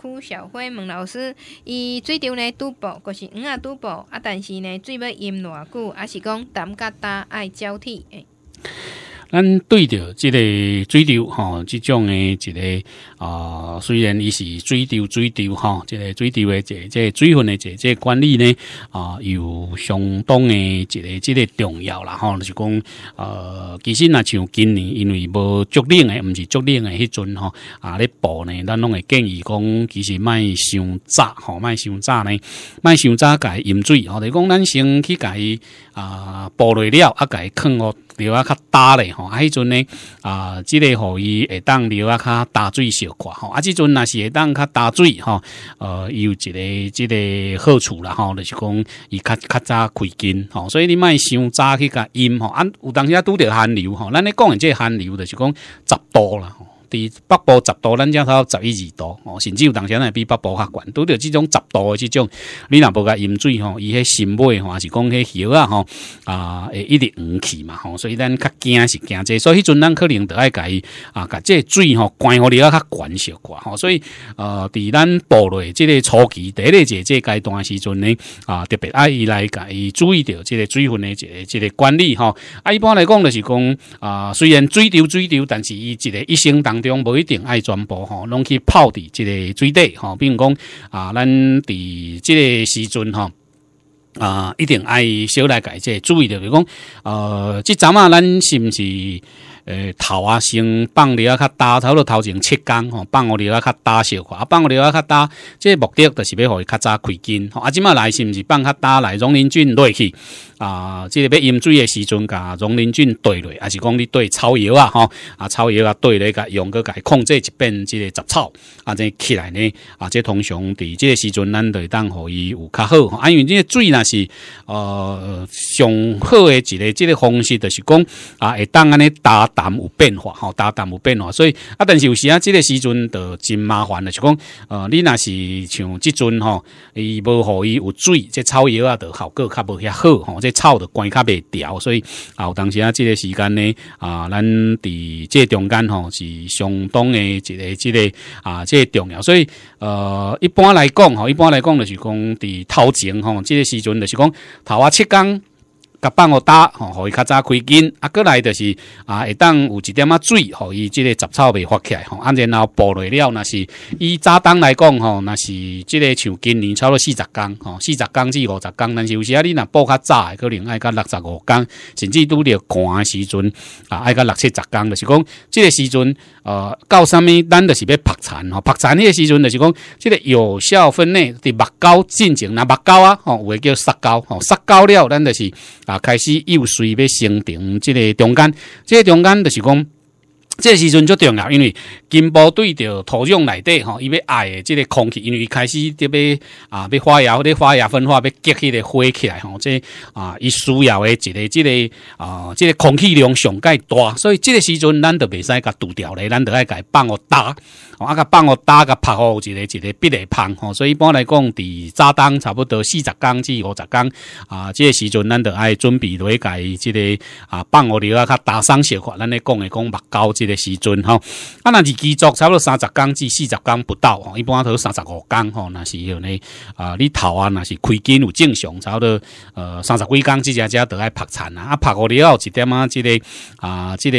区小辉问老师：“伊水中呢，赌博，果是鱼也赌博啊，但是呢，最要饮偌久，还是讲淡甲淡爱交替，哎。”咱对着即个水丢吼，即种的一个啊，虽然伊是水流水丢吼，这个水流的即个水分的即个管理呢啊，有相当的一个即个重要啦吼。就是讲呃，其实若像今年因为无足冷的，毋是足冷的迄阵吼啊，咧捕呢，咱拢会建议讲，其实卖伤早吼卖伤早呢，卖早家己饮水，吼就是讲咱先去伊啊捕落了，啊伊囥哦，料啊较大咧。啊，迄阵呢，啊，即个互伊会当流啊，较大水小阔吼，啊，即阵若是会当较大水吼，呃，伊有一个即个好处啦吼，就是讲伊较较早开根吼，所以你卖伤早去甲阴吼，啊，有当啊拄着寒流吼，咱咧讲即个寒流就是讲度啦吼。伫北部十度，咱只头十一二度哦，甚至有当时呢比北部较悬。拄着即种十度的即种，你若不加饮水吼，伊迄咸味吼，还是讲迄咸啊吼啊，会一直黄去嘛吼。所以咱较惊是惊这，所以迄阵咱可能得爱甲伊啊，改这水吼关互哩啊，较悬小寡吼。所以呃，伫咱部落即个初期第一节这阶段时阵呢啊，特别爱伊来甲伊注意着即个水分的即个即个管理吼。啊，一般来讲就是讲啊，虽然水丢水丢，但是伊一个一生当。中无一定爱全部吼，拢去泡伫即个水底吼，比如讲啊，咱伫即个时阵吼。啊，一定爱小来改这，注意着。比如讲呃，即阵啊，咱是毋是呃头啊先放了啊，卡差头多头前七天吼，放我啊较打小可啊放我啊较打，即个目的就是要伊较早开吼，啊，即马来是毋是放较大来，容林军落去。啊，即个要饮水诶时阵，甲溶林菌兑落，还是讲你兑草药啊？吼，啊，草药啊兑落，甲用去甲控制一遍即个杂草，啊，即起来呢，啊，即通常伫即个时阵，咱就会当让伊有较好，啊，因为即个水若是，呃，上好诶一个即个方式，就是讲，啊，会当安尼打淡有变化，吼，打淡有变化，所以，啊，但是有时啊，即个时阵就真麻烦咧，就讲，呃，你那是像即阵吼，伊无让伊有水，即草药啊，效果较无遐好，吼，即。草的关卡袂掉，所以啊，当时啊，这个时间呢啊，咱在这中间吼是相当的这个这个啊，这重要，所以呃，一般来讲吼，一般来讲就是讲伫头前吼，这个时阵就是讲头啊七工。甲放互打，吼，互伊较早开根，啊，过来就是，啊，会当有一点啊水，吼，伊即个杂草未发起来，吼，啊，然后播落了，若是以早单来讲，吼，若是即个像今年不多四十工吼，四十工至五十工，但是有时啊，你若播较早，可能爱到六十五工，甚至拄着寒时阵，啊，爱到六七十工，就是讲，即个时阵，呃，到啥物，咱就是要曝残吼，曝残迄个时阵就是讲，即个有效分类，伫目高进行，若目高啊，吼，有诶叫杀高，吼，杀高了，咱就是。啊，开始又随要升顶，这个中间，这个中间就是讲。这时阵就重要，因为金波对着土壤内底吼，伊要爱的这个空气，因为开始特要啊要发芽或者发芽分化要激起的火起来吼，这啊伊需要的一个这个啊这个空气量上较大，所以这个时阵咱都袂使甲堵掉咧，咱都爱甲放我打，啊甲放互打甲拍好一个一个壁来棚吼，所以一般来讲伫早冬差不多四十公至五十公啊，这个时阵咱都爱准备来甲这个啊放互留啊，甲打伤小块，咱咧讲的讲目胶这。个时阵吼，啊若是基续差不多三十工至四十工不到吼，一般都三十五工吼，若是迄呢啊，你头啊若是开肩有正常，差不多呃三十几工，之只只都爱拍餐啊，啊拍过了后一点啊，即个啊，即个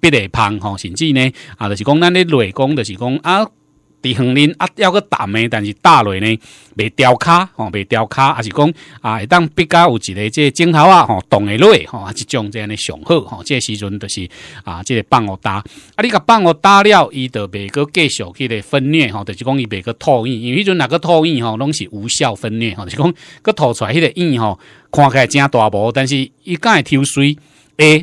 鼻里芳吼，甚至呢啊就是讲咱咧内讲，就是讲啊。伫横林啊，要个澹的，但是打落呢袂掉卡吼，袂掉卡，还是讲啊会当比较有一个即个镜头啊吼，冻的落吼，啊即种即安的上好吼，这时阵就是啊，即个放互打啊，你甲放互打了，伊就袂个继续去的分裂吼，就是讲伊袂个吐伊，因为迄阵若个吐伊吼拢是无效分裂吼，就是讲个吐出来迄个叶吼，看起来真大无，但是伊敢会抽水。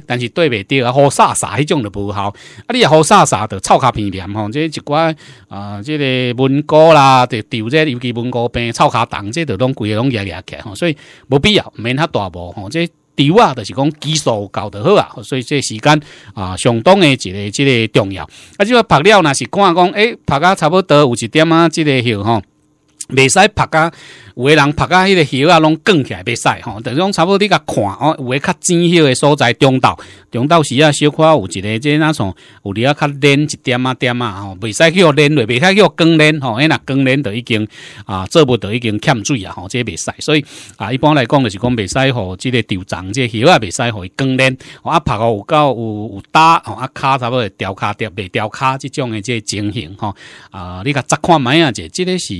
但是对袂对啊，好洒洒，迄种就无效。啊，你也好洒洒，就臭较片连吼，即一寡啊，即个文哥啦，就钓即尤其蚊哥病、臭较重，即都拢规个拢日起来吼，所以无必要免较大部吼。即钓啊，就是讲基数搞得好啊，所以即时间啊，相当的一个即个重要。啊，即个拍了若是看讲，诶，拍啊差不多有一点啊，即个后吼，未使拍啊。有诶，人拍啊，迄个叶啊，拢卷起来袂使吼。等是讲差不多你甲看哦，有诶较尖迄个所在中道，中道时啊，小可有一个即那像有啊较黏一点啊点啊吼，袂使叫黏，袂使叫卷黏吼。因若卷黏就已经啊，做不得已经欠水啊吼，即袂使。所以啊，一般来讲就是讲袂使互即个掉层，即叶啊袂使互伊卷黏。啊，拍个有够有有打吼，啊骹差不多掉骹掉袂掉骹即种诶即情形吼。啊，你甲再看卖啊，即即个是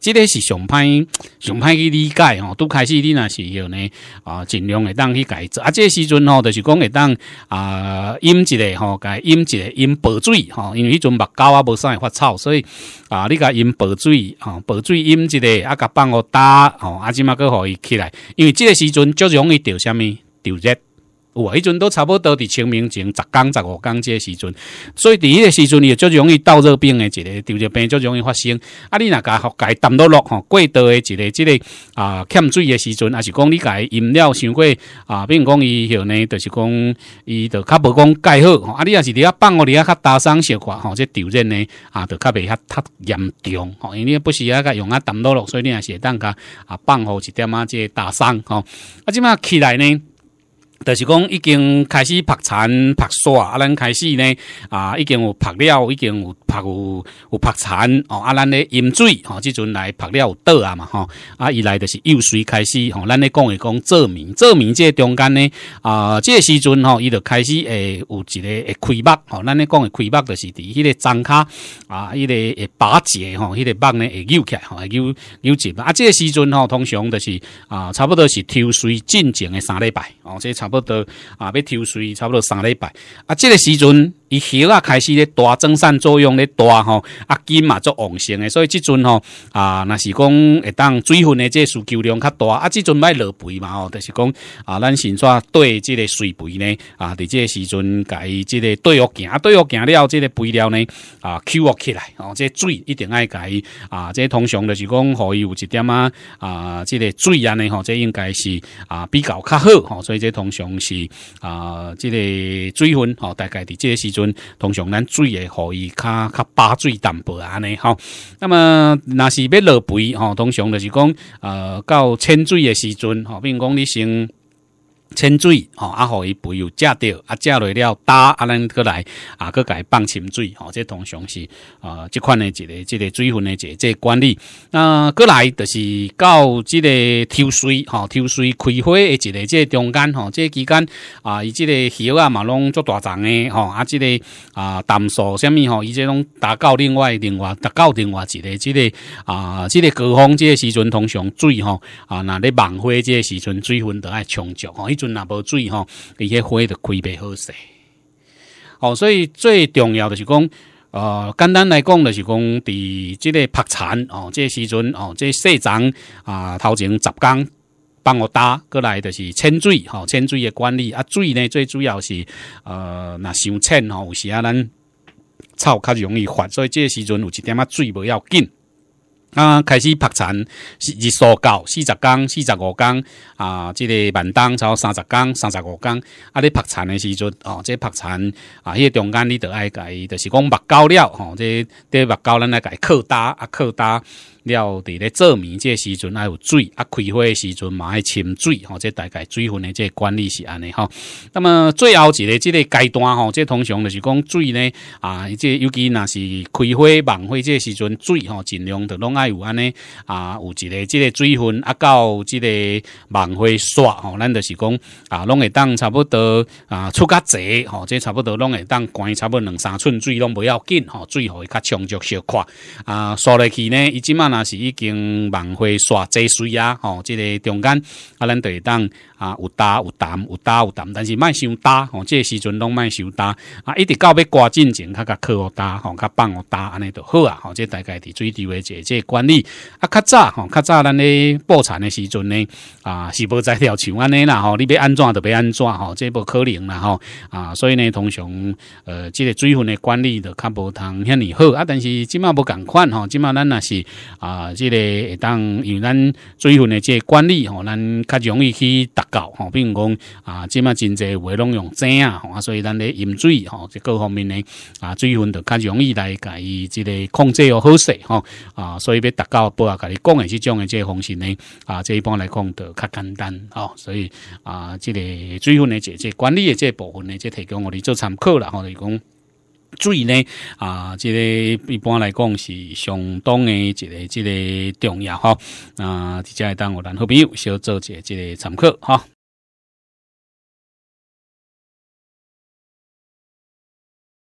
即个是上歹。想快去理解吼，拄开始你若是要呢啊，尽量会当去改做啊。这时阵吼，就是讲会当啊，饮一个吼，该饮一个饮薄水吼，因为迄阵目狗啊无啥会发臭，所以啊，你该饮薄水吼，薄水饮一个啊，甲放互焦吼，啊，即嘛个互伊起来，因为这时阵就容易着啥物着热。我迄阵都差不多伫清明前十工十五工即个时阵，所以伫迄个时阵伊最容易到热病的，一个中热病最容易发生。啊，你若甲互家冻到落吼？过到的一个即个啊，欠水的时阵，还是讲你解饮料伤过啊，如讲伊吼呢，就是讲伊就较无讲盖好。吼。啊，你若是伫遐放互伫遐较打伤小块吼，这丢人呢啊，就较袂遐太严重。吼，因为不是啊甲用啊澹落落，所以你还是当甲啊，放好一点啊，即个打伤。吼，啊，即满起来呢？就是讲已经开始拍产拍煞，啊，咱开始呢啊，已经有拍了，已经有拍有有拍产哦啊，咱咧饮水吼，即阵来拍有倒啊嘛吼，啊，伊来就是幼水开始哦，咱咧讲来讲做明做明即中间呢啊，即时阵吼，伊就开始诶有一个诶开脉哦，咱咧讲诶开脉就是伫迄个张卡啊，迄个诶把子吼，迄个脉呢会扭起来吼，扭扭紧啊，即时阵吼，通常就是啊，差不多是抽水进前诶三礼拜哦，即差。不多啊，要抽水，差不多三礼拜啊，这个时准。伊鱼啊，开始咧大增散作用咧大吼，啊金嘛做旺盛嘅，所以即阵吼啊，若是讲会当水分嘅即需求量较大啊，即阵卖落肥嘛吼，就是讲啊，咱先抓对即个水肥呢啊，伫即个时阵，伊即个对屋行对屋行了，即个肥料呢啊，Q 沃起来哦，即水一定爱伊啊，即通常就是讲，互伊有一点啊啊，即个水啊呢吼，即应该是啊比较较好吼，所以即通常是啊即个水分吼，大概伫即个时。通常咱水会可伊较较巴水淡薄安尼吼。那么若是要落肥吼，通常就是讲呃，到浅水的时阵吼，比如讲你先。清水，吼啊，互伊肥油食着啊，食落了打，啊，咱过来，啊，甲伊放清水，吼，这通常是，啊，即款的一个，即个水分个即个管理，那过来就是到即个抽水，吼，抽水开花，诶，一个即中间，吼，即期间，啊，伊即个叶啊嘛拢做大丛诶，吼，啊，即个啊，淡素啥物吼，伊即拢达到另外另外达到另外一个，即个啊，即个高峰，即个时阵通常水，吼，啊，若咧旺花，即个时阵水分都爱充足，吼。阵若无水吼，伊迄花得开袂好势。哦，所以最重要的是讲，呃，简单来讲的是讲，伫即个拍田哦，个时阵哦，即细长啊头前十工帮我打过来，就是清水吼，清水的管理啊，水呢最主要是呃若上清吼，有时啊咱草较容易发，所以这时阵有一点仔水不要紧。啊，开始拍蚕，日数到四十工、四十五工啊，即个万当超三十工、三十五工啊。你拍蚕的时阵哦，即拍蚕啊，迄中间你得爱伊，就是讲目胶了吼，即对目胶咱来改扩大啊，扩大。了，伫咧做眠，即时阵爱有水，啊，开花时阵嘛爱浸水，吼，即大概水分的即管理是安尼，吼。那么最后一个即个阶段，吼，即通常就是讲水呢，啊，即尤其那是开花、晚花，即时阵水，吼，尽量都拢爱有安尼，啊，有一个即个水分，啊，到即个晚花刷，吼，咱就是讲，啊，拢会当差不多，啊，出较济吼，即差不多拢会当关差不多两三寸水拢不要紧，吼，水后一较充足小快，啊，刷落去呢，伊即满。那是已经忙会刷济水呀，吼，即个中间啊，咱对当。啊，有打有谈，有打有谈，但是卖想打吼，这时阵拢卖想打啊，一直到要刮进程，较较客户打吼，较放我打安尼就好啊。吼，这大概伫最低维一个管理啊。较早吼，较早咱咧破产的时阵呢，啊是无在条像安尼啦吼，你要安怎就要安怎吼，这无可能啦吼啊。所以呢，通常呃，即个水分的管理著较无通遐尼好啊。但是即码无共款吼，即码咱那是啊，即个当因为咱水分的这管理吼，咱较容易去比如讲啊，即嘛真侪话拢用井啊，所以咱咧饮水吼，即各方面咧啊，水分就较容易来伊即个控制又好势吼啊，所以要达到波啊，甲你讲诶，是种诶，即个方式咧啊，即一般来讲就较简单吼，所以啊，即个水分诶，即即管理诶，即部分咧，即提供我哋做参考啦吼，就讲。水呢，啊，这个一般来讲是相当的，一个，即个重要哈。啊，接来当我男好朋友，小做一个这个参考哈。